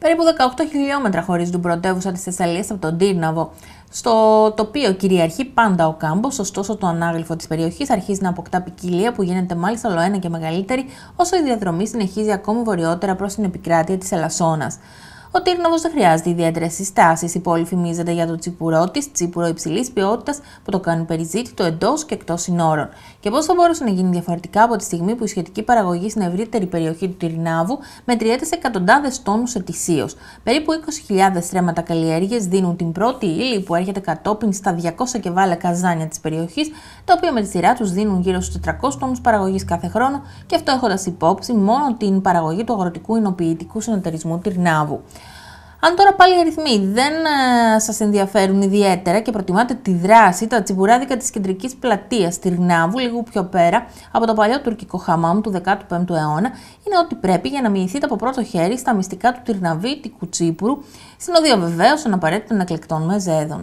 Περίπου 18 χιλιόμετρα χωρίζουν την πρωτεύουσα τη Θεσσαλία από τον Τύρναβο, στο τοπίο κυριαρχεί πάντα ο κάμπος, ωστόσο το ανάγλυφο της περιοχής αρχίζει να αποκτά ποικιλία που γίνεται μάλιστα ολοένα και μεγαλύτερη, όσο η διαδρομή συνεχίζει ακόμη βορειότερα προς την επικράτεια της Ελασσόνας. Ο Τύρναβος δεν χρειάζεται ιδιαίτερες συστάσεις. Η πόλη φημίζεται για το τσίπουρό της, τσίπουρο υψηλής ποιότητας που το κάνει περιζήτητο εντός και εκτός συνόρων. Και πώς θα μπορούσε να γίνει διαφορετικά από τη στιγμή που η σχετική παραγωγή στην ευρύτερη περιοχή του Τυρνάβου μετριέται σε εκατοντάδες τόνους ετησίως. Περίπου 20.000 στρέμματα καλλιέργεια δίνουν την πρώτη ύλη που έρχεται κατόπιν στα 200 και καζάνια της περιοχής, τα οποία με τη σειρά τους δίνουν γύρω στους 400 τόνους παραγωγής κάθε χρόνο, και αυτό έχοντας υπόψη μόνο την παραγωγή του αγροτικού υνοποιητικού συνεταιρισμού Τυρνάβου. Αν τώρα πάλι οι αριθμοί δεν ε, σας ενδιαφέρουν ιδιαίτερα και προτιμάτε τη δράση, τα τσιμπουράδικα της κεντρικής πλατείας Τυρνάβου, λίγο πιο πέρα από το παλιό τουρκικό χαμάμ του 15ου αιώνα, είναι ό,τι πρέπει για να μοιηθείτε από πρώτο χέρι στα μυστικά του Τυρναβίτικου Τσίπουρου, συνοδείο βεβαίως βεβαίω των απαραίτητων εκλεκτών μεζέδων.